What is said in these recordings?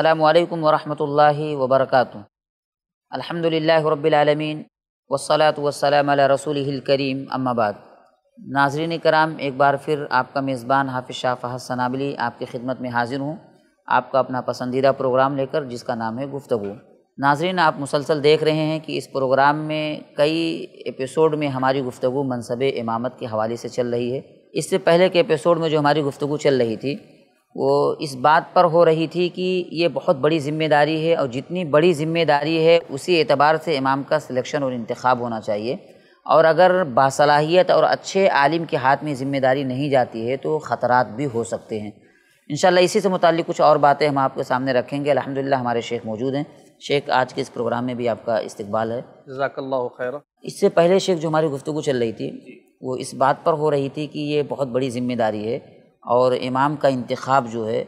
अल्लाम वरहमल वबरक अलहमदिल्ला रबालमीन वसलात वसलाम रसूल करीम अम्माबाद नाजरीन कराम एक बार फिर आपका मेज़बान हाफि शाह फहद सनाबली आपकी खिदमत में हाजिर हूँ आपका अपना पसंदीदा प्रोग्राम लेकर जिसका नाम है गुफ्तु नाजरीन आप मुसलसल देख रहे हैं कि इस प्रोग्राम में कई एपिसोड में हमारी गुफ्तु मनसब इमामत के हवाले से चल रही है इससे पहले के एपिसोड में जो हमारी गुफ्तु चल रही थी वो इस बात पर हो रही थी कि ये बहुत बड़ी जिम्मेदारी है और जितनी बड़ी जिम्मेदारी है उसी एतबार से इमाम का सिलेक्शन और इंतखब होना चाहिए और अगर बासलाहियत और अच्छे आलिम के हाथ में ज़िम्मेदारी नहीं जाती है तो खतरा भी हो सकते हैं इन इसी से मुतल कुछ और बातें हम आपके सामने रखेंगे अलहमदिल्ला हमारे शेख मौजूद हैं शेख आज के इस प्रोग्राम में भी आपका इस्तबाल है जजाकल्ला खैर इससे पहले शेख जो हमारी गुफ्तु चल रही थी वो इस बात पर हो रही थी कि ये बहुत बड़ी जिम्मेदारी है और इमाम का इंतखब जो है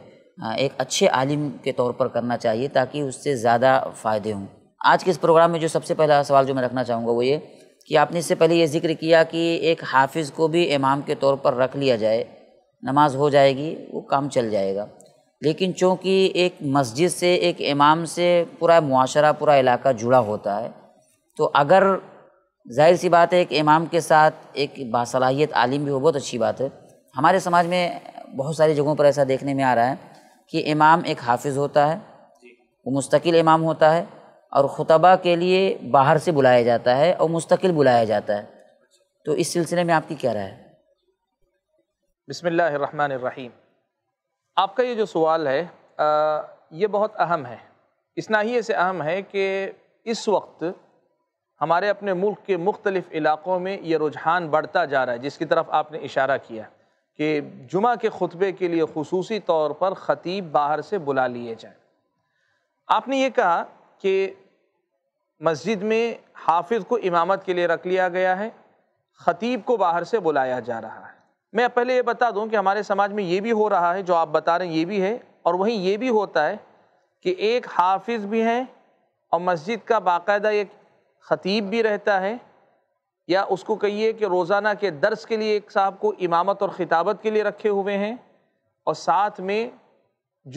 एक अच्छे आलिम के तौर पर करना चाहिए ताकि उससे ज़्यादा फ़ायदे हों आज के इस प्रोग्राम में जो सबसे पहला सवाल जो मैं रखना चाहूँगा वो ये कि आपने इससे पहले ये जिक्र किया कि एक हाफिज़ को भी इमाम के तौर पर रख लिया जाए नमाज हो जाएगी वो काम चल जाएगा लेकिन चूँकि एक मस्जिद से एक इमाम से पूरा माशरा पूरा इलाका जुड़ा होता है तो अगर जाहिर सी बात है एक इमाम के साथ एक बासलाहियत आलिम भी हो बहुत अच्छी बात है हमारे समाज में बहुत सारी जगहों पर ऐसा देखने में आ रहा है कि इमाम एक हाफिज़ होता है वो मुस्तकिल इमाम होता है और खुतबा के लिए बाहर से बुलाया जाता है और मुस्तकिल बुलाया जाता है तो इस सिलसिले में आपकी क्या राय है बसमीम आपका ये जो सवाल है आ, ये बहुत अहम है इस नाहिए से अहम है कि इस वक्त हमारे अपने मुल्क के मुख्तलिफ़ इलाक़ों में ये रुझान बढ़ता जा रहा है जिसकी तरफ आपने इशारा किया कि जुमा के ख़ुतबे के लिए खसूसी तौर पर ख़तीब बाहर से बुला लिए जाए आपने ये कहा कि मस्जिद में हाफिज़ को इमामत के लिए रख लिया गया है ख़तीब को बाहर से बुलाया जा रहा है मैं पहले ये बता दूं कि हमारे समाज में ये भी हो रहा है जो आप बता रहे हैं ये भी है और वहीं ये भी होता है कि एक हाफिज़ भी हैं और मस्जिद का बाकायदा एक ख़तीब भी रहता है या उसको कहिए कि रोज़ाना के दर्स के लिए एक साहब को इमामत और ख़िताबत के लिए रखे हुए हैं और साथ में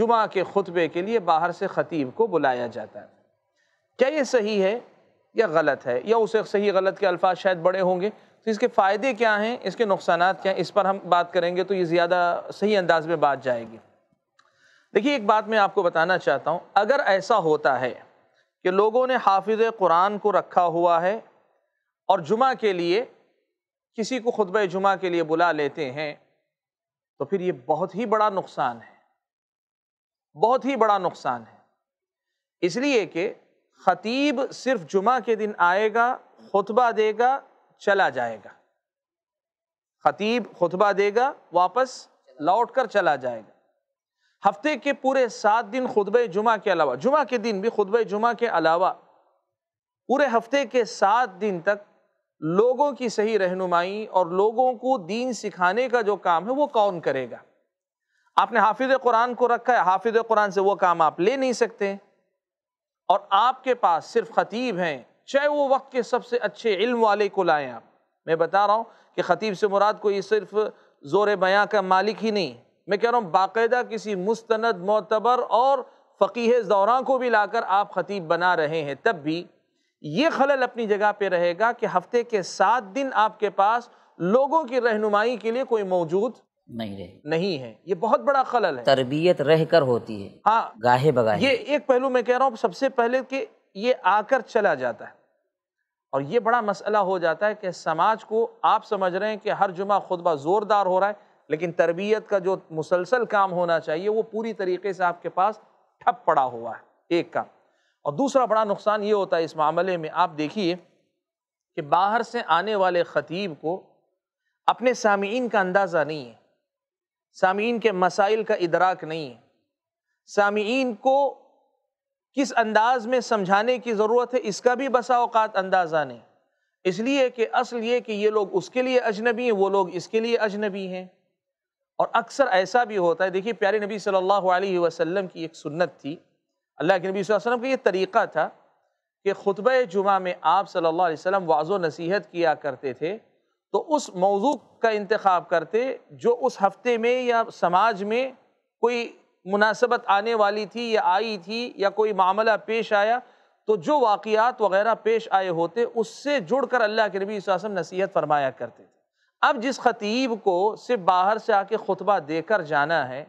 जुमा के ख़ुतबे के लिए बाहर से ख़तीब को बुलाया जाता है क्या ये सही है या गलत है या उसे सही गलत के अल्फाज शायद बड़े होंगे तो इसके फ़ायदे क्या हैं इसके नुकसान क्या हैं इस पर हम बात करेंगे तो ये ज़्यादा सही अंदाज में बात जाएगी देखिए एक बात मैं आपको बताना चाहता हूँ अगर ऐसा होता है कि लोगों ने हाफिज़ कुरान को रखा हुआ है और जुमा के लिए किसी को खुतब जुमा के लिए बुला लेते हैं तो फिर ये बहुत ही बड़ा नुकसान है बहुत ही बड़ा नुकसान है इसलिए कि ख़तीब सिर्फ जुमा के दिन आएगा खुतबा देगा चला जाएगा ख़तीब खुतबा देगा वापस लौट कर चला जाएगा हफ्ते के पूरे सात दिन खुतब जुमा के अलावा जुमा के दिन भी खुतब जुमा के अलावा पूरे हफ्ते के सात दिन तक लोगों की सही रहनुमाई और लोगों को दीन सिखाने का जो काम है वो कौन करेगा आपने हाफिज कुरान को रखा है हाफिज कुरान से वो काम आप ले नहीं सकते और आपके पास सिर्फ खतीब हैं चाहे वो वक्त के सबसे अच्छे इल्म वाले को लाएं आप मैं बता रहा हूँ कि ख़तीब से मुराद कोई सिर्फ ज़ोर बयाँ का मालिक ही नहीं मैं कह रहा हूँ बाकायदा किसी मुस्तंद मोतबर और फ़कीह दौरा को भी लाकर आप ख़तीब बना रहे हैं तब भी ये खलल अपनी जगह पे रहेगा कि हफ्ते के सात दिन आपके पास लोगों की रहनुमाई के लिए कोई मौजूद नहीं रहे नहीं है ये बहुत बड़ा खलल है तरबियत रह कर होती है हाँ गाहे बगाहे ये एक पहलू मैं कह रहा हूँ सबसे पहले कि ये आकर चला जाता है और ये बड़ा मसला हो जाता है कि समाज को आप समझ रहे हैं कि हर जुमा खुतबा ज़ोरदार हो रहा है लेकिन तरबियत का जो मुसलसल काम होना चाहिए वो पूरी तरीके से आपके पास ठप पड़ा हुआ है एक काम और दूसरा बड़ा नुकसान ये होता है इस मामले में आप देखिए कि बाहर से आने वाले ख़तीब को अपने सामीन का अंदाज़ा नहीं है सामीन के मसाइल का इदराक नहीं है सामीन को किस अंदाज में समझाने की ज़रूरत है इसका भी बसा अंदाज़ा नहीं इसलिए कि असल ये कि ये लोग उसके लिए अजनबी हैं वो लोग इसके लिए अजनबी हैं और अक्सर ऐसा भी होता है देखिए प्यारे नबी सल्लल्लाहु अलैहि वसल्लम की एक सुन्नत थी अल्लाह के नबी वसल्लम का ये तरीक़ा था कि खुतब जुमा में आप सल्ला वसम वाज़ नसीहत किया करते थे तो उस मौजू का इंतखब करते जो उस हफ्ते में या समाज में कोई मुनासबत आने वाली थी या आई थी या कोई मामला पेश आया तो जो वाक़ात वगैरह पेश आए होते उससे जुड़ कर अल्लाह के नबी वसम नसीहत फरमाया करते थे अब जिस ख़तीब को सिर्फ बाहर से आके खुतबा देकर जाना है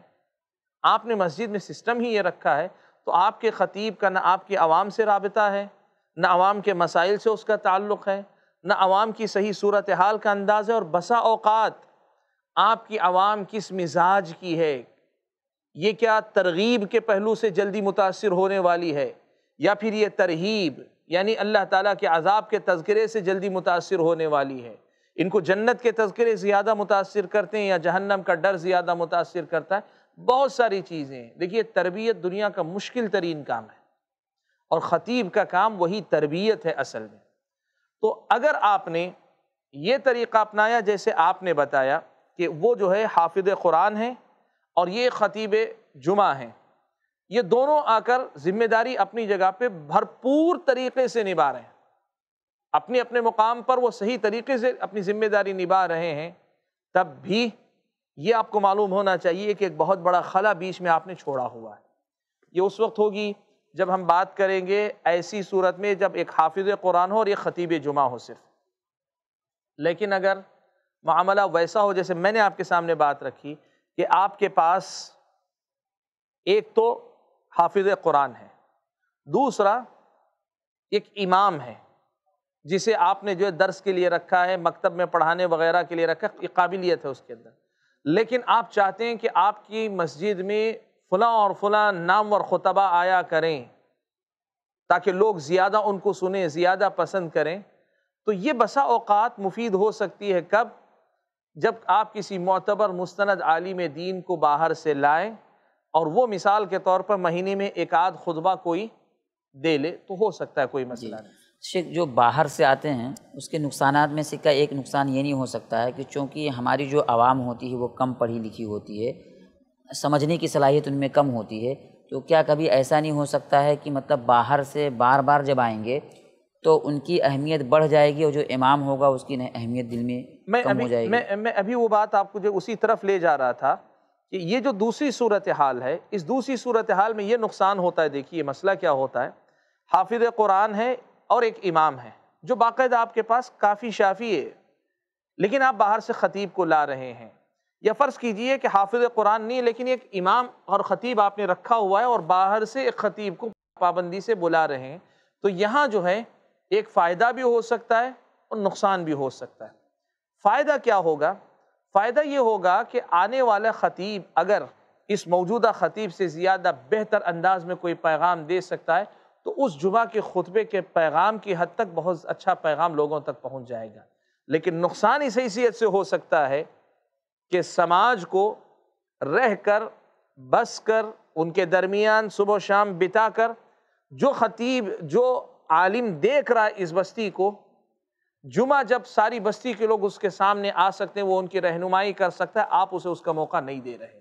आपने मस्जिद में सिस्टम ही ये रखा है तो आपके ख़तीब का ना आपके आवाम से रबता है ना आवाम के मसाइल से उसका ताल्लुक़ है ना आवाम की सही सूरत हाल का अंदाज़ है और बसा अवकात आपकी आवाम किस मिजाज की है ये क्या तरगीब के पहलू से जल्दी मुतासर होने वाली है या फिर ये तरहीब यानी अल्लाह ताला के अजाब के तस्करे से जल्दी मुतासर होने वाली है इनको जन्नत के तस्करे ज़्यादा मुतासर करते हैं या जहन्नम का डर ज़्यादा मुतासर करता है बहुत सारी चीज़ें देखिए तरबियत दुनिया का मुश्किल तरीन काम है और ख़तीब का काम वही तरबियत है असल में तो अगर आपने ये तरीक़ा अपनाया जैसे आपने बताया कि वो जो है हाफिज कुरान है और ये ख़तीब जुमा हैं ये दोनों आकर ज़िम्मेदारी अपनी जगह पर भरपूर तरीक़े से निभा रहे हैं अपने अपने मुकाम पर वो सही तरीके से अपनी ज़िम्मेदारी निभा रहे हैं तब भी ये आपको मालूम होना चाहिए कि एक बहुत बड़ा खला बीच में आपने छोड़ा हुआ है ये उस वक्त होगी जब हम बात करेंगे ऐसी सूरत में जब एक हाफिज कुरान हो और एक ख़तीब जुमा हो सिर्फ लेकिन अगर मामला वैसा हो जैसे मैंने आपके सामने बात रखी कि आपके पास एक तो हाफिज कुरान है दूसरा एक इमाम है जिसे आपने जो है दर्स के लिए रखा है मकतब में पढ़ाने वगैरह के लिए रखा है काबिलियत है उसके अंदर लेकिन आप चाहते हैं कि आपकी मस्जिद में फ़लाँ और फ़लाँ नाम और ख़ुतबा आया करें ताकि लोग ज़्यादा उनको सुने ज़्यादा पसंद करें तो ये बसा औकात मुफीद हो सकती है कब जब आप किसी मोतबर मुस्ंद आलिम दीन को बाहर से लाएँ और वो मिसाल के तौर पर महीने में एक आध खुतबा कोई दे ले तो हो सकता है कोई मसला नहीं शेख जो बाहर से आते हैं उसके नुकसान में से का एक नुकसान ये नहीं हो सकता है कि चूँकि हमारी जो आवाम होती है वो कम पढ़ी लिखी होती है समझने की सलाहियत उनमें कम होती है तो क्या कभी ऐसा नहीं हो सकता है कि मतलब बाहर से बार बार जब आएंगे तो उनकी अहमियत बढ़ जाएगी और जो इमाम होगा उसकी अहमियत दिल में मैं कम हो जाएगी मैं मैं अभी वो बात आपको जो उसी तरफ ले जा रहा था कि ये जो दूसरी सूरत हाल है इस दूसरी सूरत हाल में ये नुकसान होता है देखिए मसला क्या होता है हाफिज कुरान है और एक इमाम है जो बाकायदा आपके पास काफ़ी शाफी है लेकिन आप बाहर से ख़तीब को ला रहे हैं या फ़र्ज़ कीजिए कि हाफिज कुरान नहीं लेकिन एक इमाम और ख़तीब आपने रखा हुआ है और बाहर से एक ख़तीब को पाबंदी से बुला रहे हैं तो यहाँ जो है एक फ़ायदा भी हो सकता है और नुकसान भी हो सकता है फ़ायदा क्या होगा फ़ायदा ये होगा कि आने वाला ख़तीब अगर इस मौजूदा ख़तीब से ज़्यादा बेहतर अंदाज में कोई पैगाम दे सकता है तो उस जुमा के खुतबे के पैगाम की हद तक बहुत अच्छा पैगाम लोगों तक पहुंच जाएगा लेकिन नुकसान इस हैसीत से हो सकता है कि समाज को रह कर बस कर उनके दरमियान सुबह शाम बिता कर जो ख़तीब जो आलिम देख रहा है इस बस्ती को जुमा जब सारी बस्ती के लोग उसके सामने आ सकते हैं वो उनकी रहनुमाई कर सकता है आप उसे उसका मौका नहीं दे रहे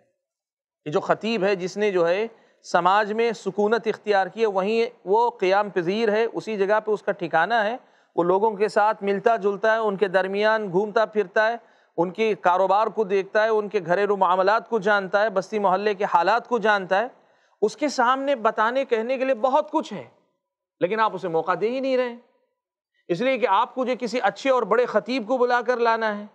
ये जो ख़तीब है जिसने जो है समाज में सुकूनत इख्तियार की है वहीं वो क़्याम पजीर है उसी जगह पे उसका ठिकाना है वो लोगों के साथ मिलता जुलता है उनके दरमियान घूमता फिरता है उनके कारोबार को देखता है उनके घरेलू मामला को जानता है बस्ती मोहल्ले के हालात को जानता है उसके सामने बताने कहने के लिए बहुत कुछ है लेकिन आप उसे मौका दे ही नहीं रहे इसलिए कि आपको जो किसी अच्छे और बड़े ख़तीब को बुला कर लाना है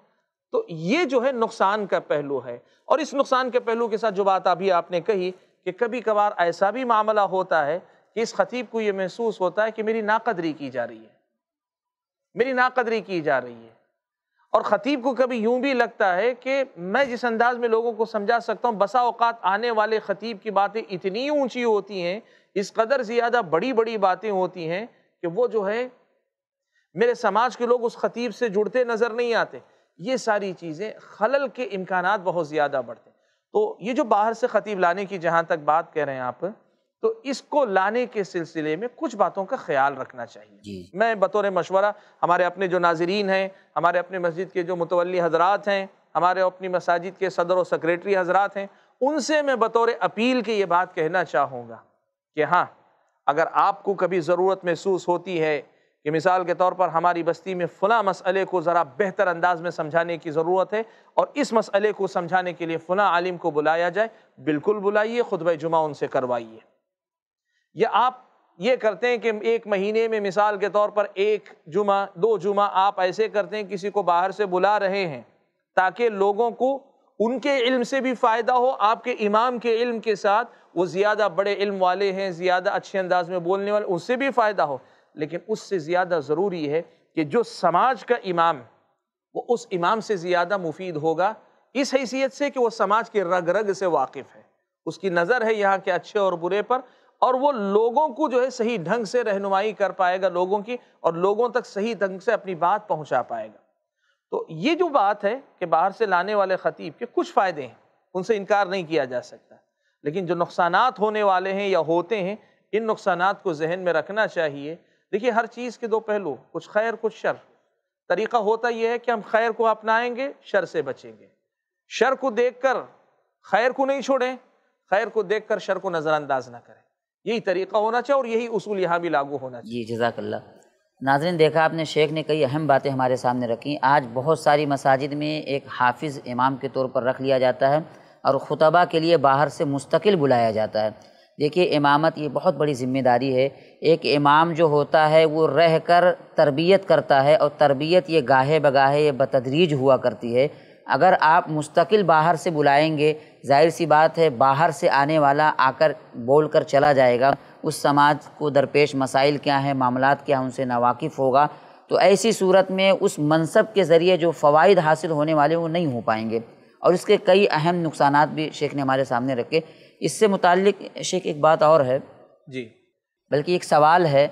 तो ये जो है नुकसान का पहलू है और इस नुकसान के पहलू के साथ जो बात अभी आपने कही कि कभी कभार ऐसा भी मामला होता है कि इस खतीब को ये महसूस होता है कि मेरी नाकदरी की जा रही है मेरी नाकदरी की जा रही है और ख़तीब को कभी यूं भी लगता है कि मैं जिस अंदाज में लोगों को समझा सकता हूँ बसा औकात आने वाले ख़तीब की बातें इतनी ऊंची होती हैं इस कदर ज़्यादा बड़ी बड़ी बातें होती हैं कि वो जो है मेरे समाज के लोग उस ख़तीब से जुड़ते नज़र नहीं आते ये सारी चीज़ें खलल के इम्कान बहुत ज़्यादा बढ़ते हैं तो ये जो बाहर से ख़तीब लाने की जहाँ तक बात कह रहे हैं आप तो इसको लाने के सिलसिले में कुछ बातों का ख्याल रखना चाहिए मैं बतौर मशवरा हमारे अपने जो नाजरीन हैं हमारे अपने मस्जिद के जो मुतवली हजरात हैं हमारे अपनी मसाजिद के सदर और सेक्रेटरी हजरात हैं उनसे मैं बतौर अपील के ये बात कहना चाहूँगा कि हाँ अगर आपको कभी ज़रूरत महसूस होती है कि मिसाल के तौर पर हमारी बस्ती में फ़लाँ मसले को ज़रा बेहतर अंदाज में समझाने की ज़रूरत है और इस मसले को समझाने के लिए फ़लाँ आलिम को बुलाया जाए बिल्कुल बुलाइए ख़ुदब जुमा उनसे करवाइए या आप ये करते हैं कि एक महीने में मिसाल के तौर पर एक जुमा दो जुमा आप ऐसे करते हैं किसी को बाहर से बुला रहे हैं ताकि लोगों को उनके इल्म से भी फ़ायदा हो आपके इमाम के इल्म के साथ वो ज़्यादा बड़े इल्म वाले हैं ज़्यादा अच्छे अंदाज में बोलने वाले उससे भी फ़ायदा हो लेकिन उससे ज़्यादा ज़रूरी है कि जो समाज का इमाम वो उस इमाम से ज़्यादा मुफीद होगा इस हैसियत से कि वो समाज के रग रग से वाकिफ़ है उसकी नज़र है यहाँ के अच्छे और बुरे पर और वो लोगों को जो है सही ढंग से रहनुमाई कर पाएगा लोगों की और लोगों तक सही ढंग से अपनी बात पहुँचा पाएगा तो ये जो बात है कि बाहर से लाने वाले ख़तीब के कुछ फ़ायदे हैं उनसे इनकार नहीं किया जा सकता लेकिन जो नुकसान होने वाले हैं या होते हैं इन नुकसान को जहन में रखना चाहिए देखिए हर चीज़ के दो पहलू कुछ खैर कुछ शर तरीका होता यह है कि हम खैर को अपनाएंगे शर से बचेंगे शर को देखकर खैर को नहीं छोड़ें खैर को देखकर शर को नज़रअंदाज ना करें यही तरीका होना चाहिए और यही उसूल यहाँ भी लागू होना चाहिए जी जजाकल्ला नाजरन देखा आपने शेख ने कई अहम बातें हमारे सामने रखी आज बहुत सारी मसाजिद में एक हाफिज़ इमाम के तौर पर रख लिया जाता है और खुतबा के लिए बाहर से मुस्तकिल बुलाया जाता है देखिए इमामत ये बहुत बड़ी ज़िम्मेदारी है एक इमाम जो होता है वो रह कर तरबियत करता है और तरबियत ये गाहे बगाहे ये बतदरीज हुआ करती है अगर आप मुस्तकिल बाहर से बुलाएंगे जाहिर सी बात है बाहर से आने वाला आकर बोल कर चला जाएगा उस समाज को दरपेश मसाइल क्या हैं मामला क्या हैं उनसे नावाकिफ़ होगा तो ऐसी सूरत में उस मनसब के ज़रिए जो फ़वाद हासिल होने वाले वो नहीं हो पाएंगे और इसके कई अहम नुकसान भी शेख ने हमारे सामने रखे इससे मुतक शेख एक बात और है जी बल्कि एक सवाल है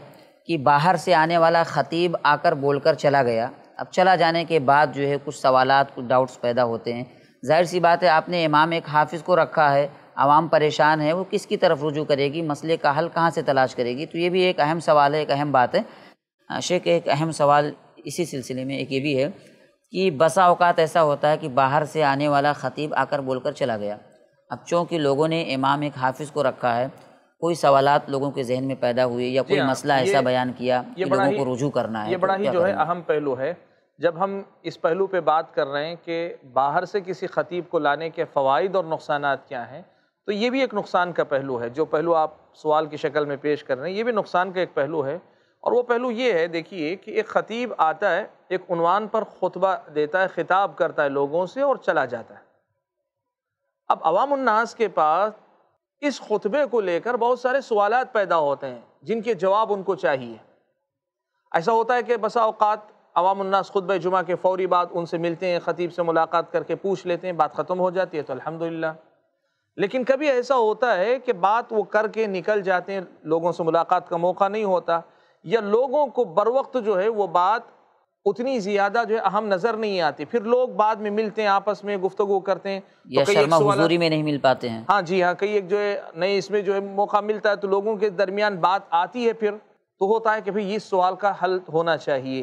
कि बाहर से आने वाला ख़तीब आकर बोल कर चला गया अब चला जाने के बाद जो है कुछ सवाल कुछ डाउट्स पैदा होते हैं जाहिर सी बात है आपने इमाम एक हाफिज़ को रखा है आवाम परेशान है वो किसकी तरफ रुजू करेगी मसले का हल कहाँ से तलाश करेगी तो ये भी एक अहम सवाल है एक अहम बात है शेख एक अहम सवाल इसी सिलसिले में एक ये भी है कि बसा अवकात ऐसा होता है कि बाहर से आने वाला ख़तीब आकर बोलकर चला गया अब चूँकि लोगों ने इमाम एक हाफिज को रखा है कोई सवाल लोगों के जहन में पैदा हुए या कोई हाँ, मसला ऐसा बयान किया ये कि लोगों को रुजू करना है ये तो बड़ा ही जो है अहम पहलू है जब हम इस पहलू पे बात कर रहे हैं कि बाहर से किसी ख़तीब को लाने के फ़वाद और नुकसान क्या हैं तो ये भी एक नुकसान का पहलू है जो पहलू आप सवाल की शक्ल में पेश कर रहे हैं ये भी नुकसान का एक पहलू है और वह पहलू ये है देखिए कि एक ख़तीब आता है एक उनवान पर खुतबा देता है ख़िताब करता है लोगों से और चला जाता है अब अवामनास के पास इस खुतबे को लेकर बहुत सारे सवाल पैदा होते हैं जिनके जवाब उनको चाहिए ऐसा होता है कि बसा अवकात अवामनास खुतब जुमा के फ़ौरी बाद उनसे मिलते हैं ख़तीब से मुलाकात करके पूछ लेते हैं बात ख़त्म हो जाती है तो अलहमदिल्ला लेकिन कभी ऐसा होता है कि बात वो करके निकल जाते हैं लोगों से मुलाकात का मौका नहीं होता या लोगों को बर वक्त जो है वो बात उतनी ज्यादा जो है अहम नजर नहीं आती फिर लोग बाद में मिलते हैं आपस में गुफ्तगु करते हैं तो या तो शर्मा हुजूरी में नहीं मिल पाते हैं हाँ जी हाँ कई एक जो है नहीं इसमें जो है मौका मिलता है तो लोगों के दरमियान बात आती है फिर तो होता है कि भाई इस सवाल का हल होना चाहिए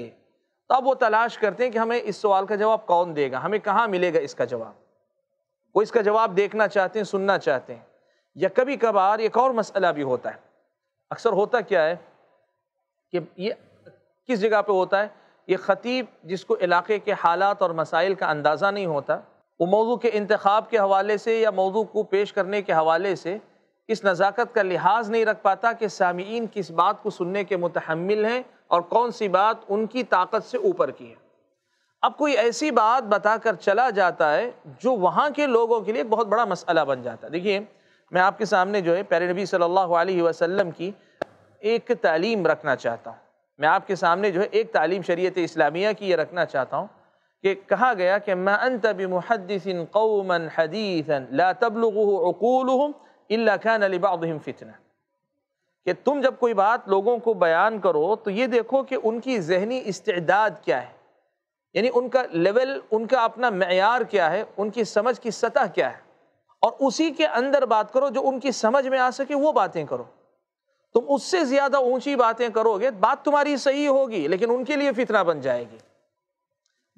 तो अब वो तलाश करते हैं कि हमें इस सवाल का जवाब कौन देगा हमें कहाँ मिलेगा इसका जवाब वो इसका जवाब देखना चाहते हैं सुनना चाहते हैं या कभी कभार एक और मसला भी होता है अक्सर होता क्या है कि ये किस जगह पे होता है ये ख़तीब जिसको इलाके के हालात और मसाइल का अंदाज़ा नहीं होता वो मौजू के इंतखब के हवाले से या मौजू को पेश करने के हवाले से इस नज़ाकत का लिहाज नहीं रख पाता कि सामीन किस बात को सुनने के मुतहमल हैं और कौन सी बात उनकी ताकत से ऊपर की है अब कोई ऐसी बात बता कर चला जाता है जो वहाँ के लोगों के लिए बहुत बड़ा मसला बन जाता है देखिए मैं आपके सामने जो है प्यारे नबी सल्लल्लाहु अलैहि की एक तालीम रखना चाहता हूँ मैं आपके सामने जो है एक तालीम शरीत इस्लामिया की ये रखना चाहता हूँ कि कहा गया कि मन तबी मुहदसिन कौमन हदीसन ला तबलूकूल खान अलीबादम फितना कि तुम जब कोई बात लोगों को बयान करो तो ये देखो कि उनकी जहनी इस्तेदाद क्या है यानी उनका लेवल उनका अपना मैार क्या है उनकी समझ की सतह क्या है और उसी के अंदर बात करो जो उनकी समझ में आ सके वो बातें करो तुम उससे ज्यादा ऊंची बातें करोगे बात तुम्हारी सही होगी लेकिन उनके लिए फितना बन जाएगी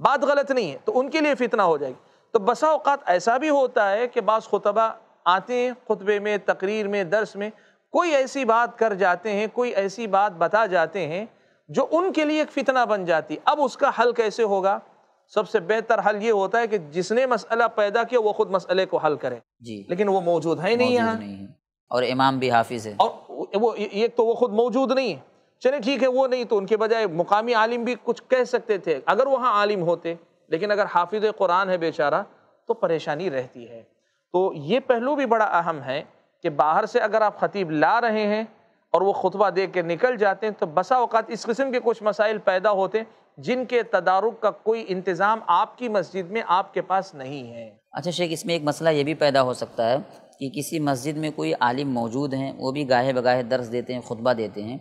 बात गलत नहीं है तो उनके लिए फितना हो जाएगी तो बसा अवत ऐसा भी होता है कि बास खुतबा आते हैं खुतबे में तकरीर में दर्स में कोई ऐसी बात कर जाते हैं कोई ऐसी बात बता जाते हैं जो उनके लिए एक फितना बन जाती अब उसका हल कैसे होगा सबसे बेहतर हल ये होता है कि जिसने मसला पैदा किया वो खुद मसले को हल करे जी लेकिन वो मौजूद है नहीं यहाँ और इमाम भी हाफिज है और वो एक तो वो खुद मौजूद नहीं है चले ठीक है वो नहीं तो उनके बजाय मुकामी आलिम भी कुछ कह सकते थे अगर वहाँ आलिम होते लेकिन अगर हाफिज कुरान है बेचारा तो परेशानी रहती है तो ये पहलू भी बड़ा अहम है कि बाहर से अगर आप खतीब ला रहे हैं और वो खुतबा दे के निकल जाते हैं तो बसा अवकात इस किस्म के कुछ मसाइल पैदा होते हैं जिनके तदारुक का कोई इंतज़ाम आपकी मस्जिद में आपके पास नहीं है अच्छा शेख इसमें एक मसला ये भी पैदा हो सकता है कि किसी मस्जिद में कोई आलिम मौजूद हैं वो भी गाहे बगाहे दर्स देते हैं खुतबा देते हैं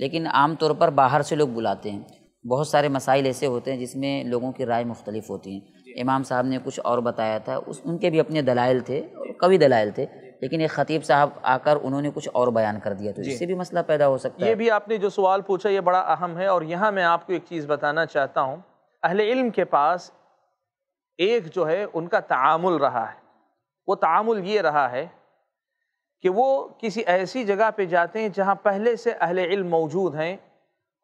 लेकिन आम तौर पर बाहर से लोग बुलाते हैं बहुत सारे मसाइल ऐसे होते हैं जिसमें लोगों की राय मुख्तलिफ होती हैं इमाम साहब ने कुछ और बताया था उस उनके भी अपने दलाइल थे कवि दलाइल थे लेकिन एक ख़तीब साहब आकर उन्होंने कुछ और बयान कर दिया तो इससे भी मसला पैदा हो सकता है ये भी आपने जो सवाल पूछा ये बड़ा अहम है और यहाँ मैं आपको एक चीज़ बताना चाहता हूँ अहिल इल्म के पास एक जो है उनका तामुल रहा है वो तामुल ये रहा है कि वो किसी ऐसी जगह पे जाते हैं जहाँ पहले से अहले इल्म मौजूद हैं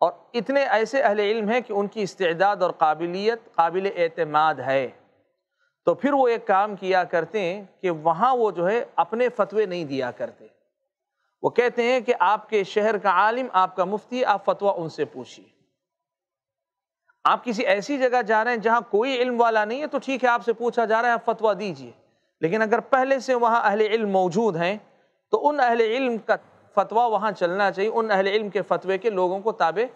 और इतने ऐसे अहले इल्म हैं कि उनकी इस्तेदाद और काबिलियत काबिल एतमाद है तो फिर वो एक काम किया करते हैं कि वहाँ वो जो है अपने फतवे नहीं दिया करते वो कहते हैं कि आपके शहर का आलिम आपका मुफ्ती आप फतवा उनसे पूछिए आप किसी ऐसी जगह जा रहे हैं जहाँ कोई इल्म वाला नहीं है तो ठीक है आपसे पूछा जा रहा है आप फतवा दीजिए लेकिन अगर पहले से वहाँ अहल इल्म मौजूद हैं तो उन अहल इल्म का फतवा वहाँ चलना चाहिए उन अहल इल्म के फतवे के लोगों को ताबे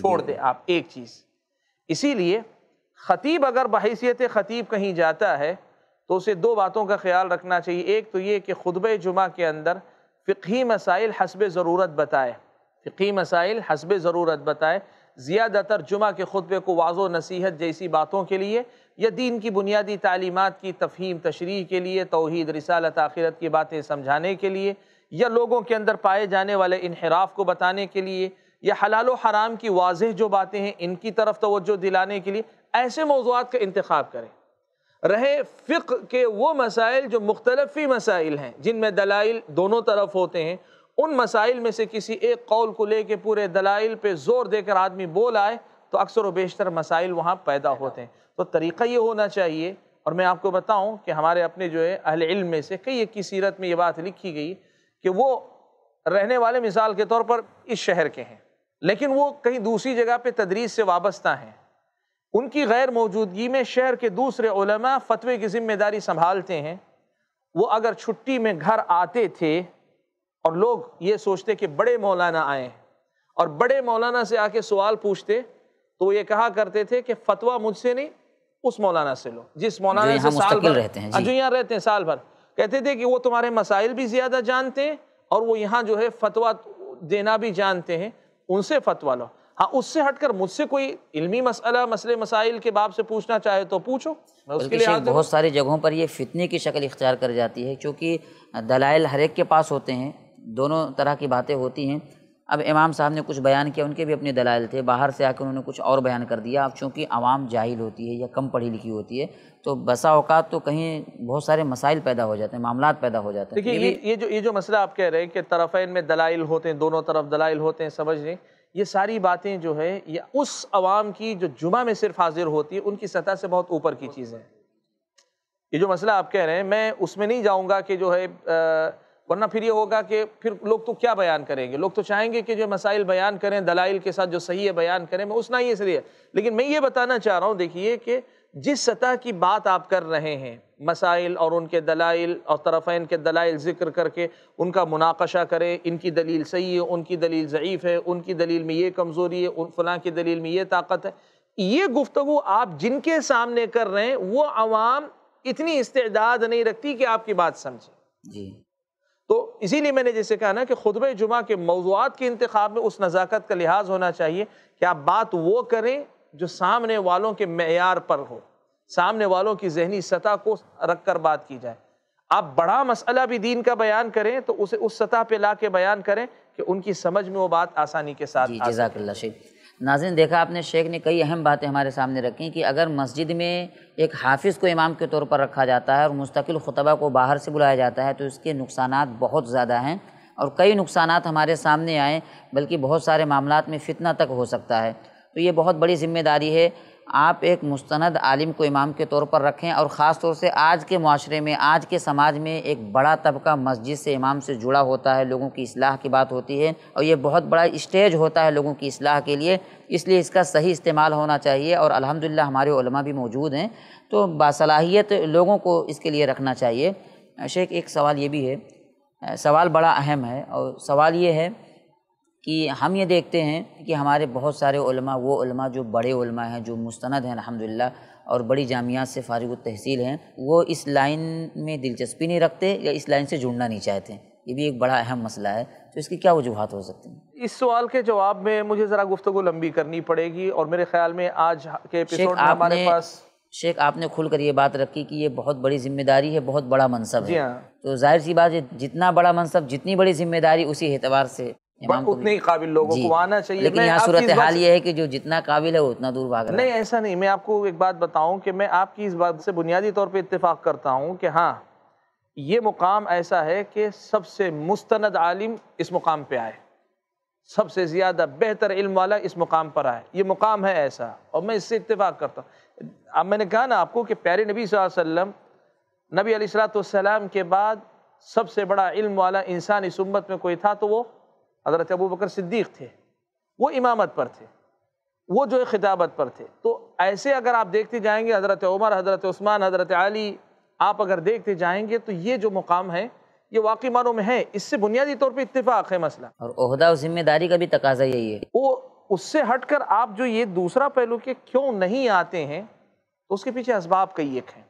छोड़ दें आप एक चीज़ इसीलिए ख़तीब अगर बहसीत ख़तीब कहीं जाता है तो उसे दो बातों का ख्याल रखना चाहिए एक तो ये कि खुतब जुमा के अंदर फ़िकी मसाइल हसब ज़रूरत बताए फ़िकी मसाइल हसब ज़रूरत बताए ज़्यादातर जुमा के खुतबे को वाजो नसीहत जैसी बातों के लिए या दीन की बुनियादी तालीमत की तफहीम तशरी के लिए तोहद रिसालत आखिरत की बातें समझाने के लिए या लोगों के अंदर पाए जाने वाले इनहराफ को बताने के लिए या हलाल हराम की वाज जो बातें हैं इनकी तरफ तोज्जो दिलाने के लिए ऐसे मौजूद का इंतखब करें रहे फ़िक के वो मसाइल जो मुख्तलफ़ी मसाइल हैं जिनमें दलाइल दोनों तरफ होते हैं उन मसाइल में से किसी एक कौल को ले कर पूरे दलाइल पर ज़ोर देकर आदमी बोल आए तो अक्सर व बेशतर मसाइल वहाँ पैदा होते हैं तो तरीक़ा ये होना चाहिए और मैं आपको बताऊं कि हमारे अपने जो है अहल इल्म में से कई एक की सीरत में ये बात लिखी गई कि वो रहने वाले मिसाल के तौर पर इस शहर के हैं लेकिन वो कहीं दूसरी जगह पे तदरीस से वाबस्ता हैं उनकी गैर मौजूदगी में शहर के दूसरे उलमा फतवे की ज़िम्मेदारी संभालते हैं वो अगर छुट्टी में घर आते थे और लोग ये सोचते कि बड़े मौलाना आए और बड़े मौलाना से आके सवाल पूछते तो ये कहा करते थे कि फ़तवा मुझसे नहीं उस मौलाना से लो जिस मौलाना से साल भर रहते हैं हाँ, जो यहाँ रहते हैं साल भर कहते थे कि वो तुम्हारे मसाइल भी ज़्यादा जानते हैं और वो यहाँ जो है फतवा देना भी जानते हैं उनसे फतवा लो हाँ उससे हटकर मुझसे कोई इल्मी मसला मसले मसाइल के बाब से पूछना चाहे तो पूछो उसके लिए बहुत सारी जगहों पर ये फितने की शक्ल इख्तियार कर जाती है क्योंकि दलाइल हर एक के पास होते हैं दोनों तरह की बातें होती हैं अब इमाम साहब ने कुछ बयान किया उनके भी अपने दलाल थे बाहर से आकर उन्होंने कुछ और बयान कर दिया अब चूँकि आवाम जाहिल होती है या कम पढ़ी लिखी होती है तो बसा अवकात तो कहीं बहुत सारे मसाइल पैदा हो जाते हैं मामला पैदा हो जाते हैं देखिए तो ये, ये जो ये जो मसला आप कह रहे हैं कि तरफ़ैन में दलाइल होते हैं दोनों तरफ दलाइल होते हैं समझ लें ये सारी बातें जो है ये उस आवाम की जो जुमा में सिर्फ हाजिर होती है उनकी सतह से बहुत ऊपर की चीज़ है ये जो मसला आप कह रहे हैं मैं उसमें नहीं जाऊँगा कि जो है वरना फिर ये होगा कि फिर लोग तो क्या बयान करेंगे लोग तो चाहेंगे कि जो मसाइल बयान करें दलाइल के साथ जो सही है बयान करें मैं उसना ही इसलिए लेकिन मैं ये बताना चाह रहा हूँ देखिए कि जिस सतह की बात आप कर रहे हैं मसाइल और उनके दलाइल और तरफ़ैन के दलाइल ज़िक्र करके उनका मुनाकशा करें इनकी दलील सही है उनकी दलील ज़यीफ़ है उनकी दलील में ये कमज़ोरी है उन फलां की दलील में ये ताकत है ये गुफ्तु आप जिनके सामने कर रहे हैं वो आवाम इतनी इस्तेदाद नहीं रखती कि आपकी बात समझे जी तो इसीलिए मैंने जैसे कहा ना कि खुतब जुमा के मौजूद के इंतखब में उस नज़ाकत का लिहाज होना चाहिए कि आप बात वो करें जो सामने वालों के मैार पर हो सामने वालों की जहनी सतह को रख कर बात की जाए आप बड़ा मसला भी दीन का बयान करें तो उसे उस सतह पर ला के बयान करें कि उनकी समझ में वो बात आसानी के साथ जी, नाजिन देखा आपने शेख ने कई अहम बातें हमारे सामने रखी कि अगर मस्जिद में एक हाफिज़ को इमाम के तौर पर रखा जाता है और मुस्तकिल खुतबा को बाहर से बुलाया जाता है तो इसके नुकसान बहुत ज़्यादा हैं और कई नुकसान हमारे सामने आए बल्कि बहुत सारे मामलों में फ़ितना तक हो सकता है तो ये बहुत बड़ी ज़िम्मेदारी है आप एक मुस्तंद आलिम को इमाम के तौर पर रखें और ख़ास तौर से आज के माशरे में आज के समाज में एक बड़ा तबका मस्जिद से इमाम से जुड़ा होता है लोगों की असलाह की बात होती है और ये बहुत बड़ा स्टेज होता है लोगों की असलाह के लिए इसलिए इसका सही इस्तेमाल होना चाहिए और अलहमदिल्ला हमारे उलमा भी मौजूद हैं तो बासलाहियत लोगों को इसके लिए रखना चाहिए शेख एक सवाल ये भी है सवाल बड़ा अहम है और सवाल ये है कि हम ये देखते हैं कि हमारे बहुत सारे उलमा वो उलमा जो बड़े उलमा हैं जो मुस्ंद हैं अलहमदिल्ला और बड़ी जामियात से फारग तहसील हैं वो इस लाइन में दिलचस्पी नहीं रखते या इस लाइन से जुड़ना नहीं चाहते ये भी एक बड़ा अहम मसला है तो इसकी क्या वजूहत हो सकती हैं इस सवाल के जवाब में मुझे ज़रा गुफ्तु लंबी करनी पड़ेगी और मेरे ख्याल में आज के हमारे पास शेख आपने खुल कर ये बात रखी कि ये बहुत बड़ी जिम्मेदारी है बहुत बड़ा मनसब है हाँ। तो जाहिर सी बात है जितना बड़ा मनसब जितनी बड़ी जिम्मेदारी उसी एतवार से उतने ही काबिल लोगों को आना चाहिए लेकिन यहाँ सूरत हाल ये है कि जो जितना काबिल है उतना दूर भाग नहीं ऐसा नहीं मैं आपको एक बात बताऊं कि मैं आपकी इस बात से बुनियादी तौर पे इत्तेफाक करता हूं कि हाँ ये मुकाम ऐसा है कि सबसे मुस्तंद आलिम इस मुकाम पे आए सबसे ज़्यादा बेहतर इल्म वाला इस मुकाम पर आए ये मुकाम है ऐसा और मैं इससे इत्तेफाक करता हूँ अब मैंने कहा ना आपको कि प्यारे नबी वसल्लम नबी सलाम के बाद सबसे बड़ा इल्म वाला इंसान इस उम्मत में कोई था तो वो हज़रत अबू बकर सिद्दीक थे वो इमामत पर थे वो जो है खिताबत पर थे तो ऐसे अगर आप देखते जाएंगे हज़रत उमर हज़रत उस्मान हज़रत अली आप अगर देखते जाएंगे तो ये जो मुकाम है ये वाकई मानों में है इससे बुनियादी तौर पर इतफाक़ है मसला और और जिम्मेदारी का भी तकाजा यही है वो उससे हट कर आप जो ये दूसरा पहलू के क्यों नहीं आते हैं तो उसके पीछे इसबाब कई एक हैं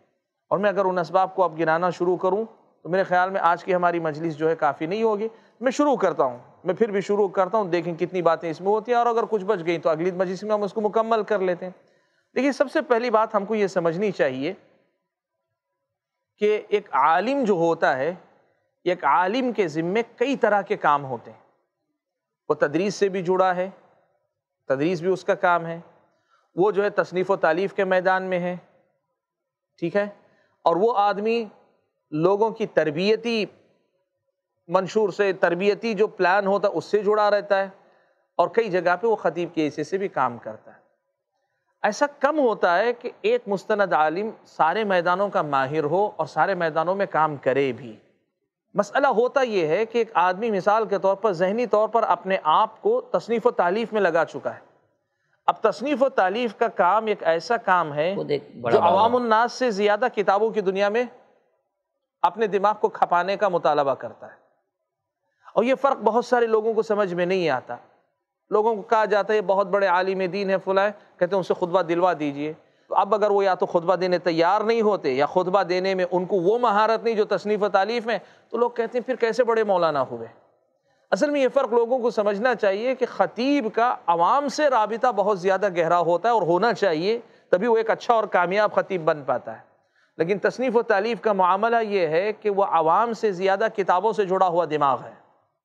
और मैं अगर उन इसबाब को आप गिनाना शुरू करूँ तो मेरे ख्याल में आज की हमारी मजलिस जो है काफ़ी नहीं होगी मैं शुरू करता हूँ मैं फिर भी शुरू करता हूँ देखें कितनी बातें इसमें होती हैं और अगर कुछ बच गई तो अगली मजिश में हम उसको मुकम्मल कर लेते हैं देखिए सबसे पहली बात हमको ये समझनी चाहिए कि एक आलिम जो होता है एक आलिम के ज़िम्मे कई तरह के काम होते हैं वो तदरीस से भी जुड़ा है तदरीस भी उसका काम है वो जो है तसनीफ़ व तालीफ़ के मैदान में है ठीक है और वो आदमी लोगों की तरबियती मंशूर से तरबियती जो प्लान होता है उससे जुड़ा रहता है और कई जगह पे वो ख़तीब के हिस्से से भी काम करता है ऐसा कम होता है कि एक मुस्ंद आलिम सारे मैदानों का माहिर हो और सारे मैदानों में काम करे भी मसला होता यह है कि एक आदमी मिसाल के तौर पर जहनी तौर पर अपने आप को तसनीफ़ व तालीफ़ में लगा चुका है अब तसनीफ़ व तालीफ़ का काम एक ऐसा काम है जो अवामनास से ज़्यादा किताबों की दुनिया में अपने दिमाग को खपाने का मुतालबा करता है और ये फ़र्क बहुत सारे लोगों को समझ में नहीं आता लोगों को कहा जाता है बहुत बड़े आलिम दीन है फुलाए कहते हैं उनसे खुतबा दिलवा दीजिए तो अब अगर वो या तो खुतबा देने तैयार नहीं होते या खुतबा देने में उनको वो महारत नहीं जो तसनीफ़ तालीफ़ में तो लोग कहते हैं फिर कैसे बड़े मौलाना हुए असल में ये फ़र्क लोगों को समझना चाहिए कि ख़तीब का आवाम से रबता बहुत ज़्यादा गहरा होता है और होना चाहिए तभी वो एक अच्छा और कामयाब ख़तीब बन पाता है लेकिन तसनीफ़ व तालीफ़ का मामला ये है कि वह आवाम से ज़्यादा किताबों से जुड़ा हुआ दिमाग है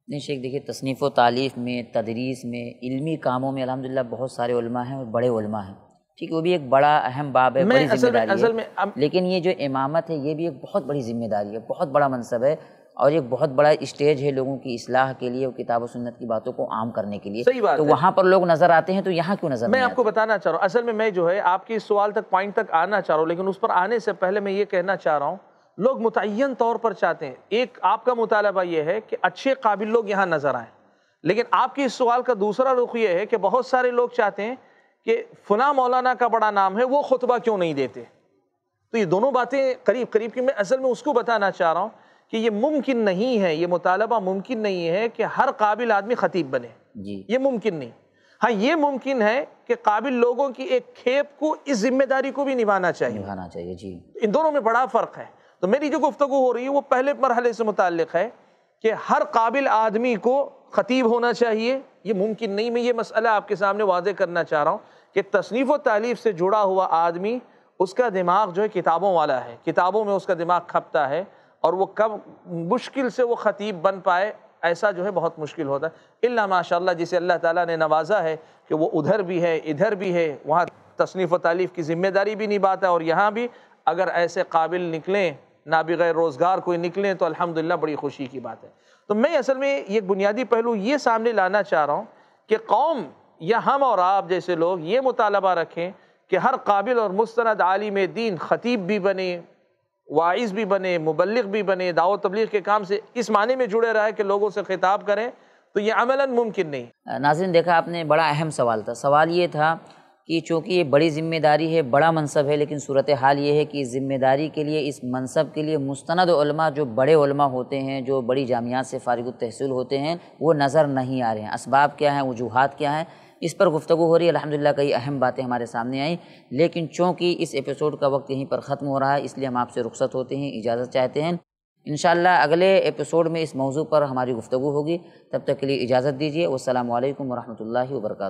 नहीं शेख देखिए तसनीफ़ तालीफ़ में तदरीस में इल्मी कामों में अलहमदिल्ला बहुत सारे उलमा हैं और बड़े उलमा हैं ठीक है वो भी एक बड़ा अहम बाब है बड़ी जिम्मेदारी है असल में अब... लेकिन ये जो इमामत है ये भी एक बहुत बड़ी जिम्मेदारी है बहुत बड़ा मनसब है और एक बहुत बड़ा स्टेज है लोगों की इसलाह के लिए और किताब सुन्नत की बातों को आम करने के लिए सही बात तो वहाँ पर लोग नजर आते हैं तो यहाँ क्यों नजर मैं आपको बताना चाह रहा हूँ असल में मैं जो है आपके इस सवाल तक पॉइंट तक आना चाह रहा हूँ लेकिन उस पर आने से पहले मैं ये कहना चाह रहा हूँ लोग मुतन तौर पर चाहते हैं एक आपका मुतालबा यह है कि अच्छे काबिल लोग यहाँ नज़र आए लेकिन आपके इस सवाल का दूसरा रुख यह है कि बहुत सारे लोग चाहते हैं कि फना मौलाना का बड़ा नाम है वो खुतबा क्यों नहीं देते तो ये दोनों बातें करीब करीब की मैं असल में उसको बताना चाह रहा हूँ कि ये मुमकिन नहीं है ये मुतालबा मुमकिन नहीं है कि हर काबिल आदमी ख़तीब बने जी ये मुमकिन नहीं हाँ ये मुमकिन है कि काबिल लोगों की एक खेप को इस जिम्मेदारी को भी निभाना चाहिए निभाना चाहिए जी इन दोनों में बड़ा फ़र्क है तो मेरी जो गुफ्तु हो रही है वो पहले मरहले से मुतल है कि हर काबिल आदमी को ख़तीब होना चाहिए ये मुमकिन नहीं मैं ये मसला आपके सामने वाज करना चाह रहा हूँ कि तसनीफ़ व तालीफ से जुड़ा हुआ आदमी उसका दिमाग जो है किताबों वाला है किताबों में उसका दिमाग खपता है और वो कब मुश्किल से वो ख़तीब बन पाए ऐसा जो है बहुत मुश्किल होता है इल्ला माशाल्लाह जिसे अल्लाह ताला ने नवाजा है कि वो उधर भी है इधर भी है वहाँ तसनीफ़ व तालीफ़ की ज़िम्मेदारी भी निभाता है और यहाँ भी अगर ऐसे काबिल निकलें ना बगैर रोज़गार कोई निकलें तो अल्हम्दुलिल्लाह बड़ी खुशी की बात है तो मैं असल में ये बुनियादी पहलू ये सामने लाना चाह रहा हूँ कि कौम या हम और आप जैसे लोग ये मुतालबा रखें कि हर काबिल और मुस्ंद आलिम दीन ख़तीब भी बने वाइस भी बने मुबलक भी बने दावत तबलीग के काम से इस माने में जुड़े रहे कि लोगों से खिताब करें तो ये अमला मुमकिन नहीं नाजिन देखा आपने बड़ा अहम सवाल था सवाल ये था कि चूँकि ये बड़ी जिम्मेदारी है बड़ा मनसब है लेकिन सूरत हाल ये है कि इस जिम्मेदारी के लिए इस मनसब के लिए मुस्ंद जो बड़े होते हैं जो बड़ी जामियात से फ़ारग तहसील होते हैं वो नज़र नहीं आ रहे हैं इसबाब क्या हैं वजूहत क्या हैं इस पर गुफ्तु हो रही है अलहमदिल्ला कई अहम बातें हमारे सामने आई लेकिन चूँकि इस एपिसोड का वक्त यहीं पर ख़त्म हो रहा है इसलिए हम आपसे रुख्सत होते हैं इजाज़त चाहते हैं इन अगले एपिसोड में इस मौजू पर हमारी गुफ्तु होगी तब तक के लिए इजाज़त दीजिए वालकम वरहमल वर्का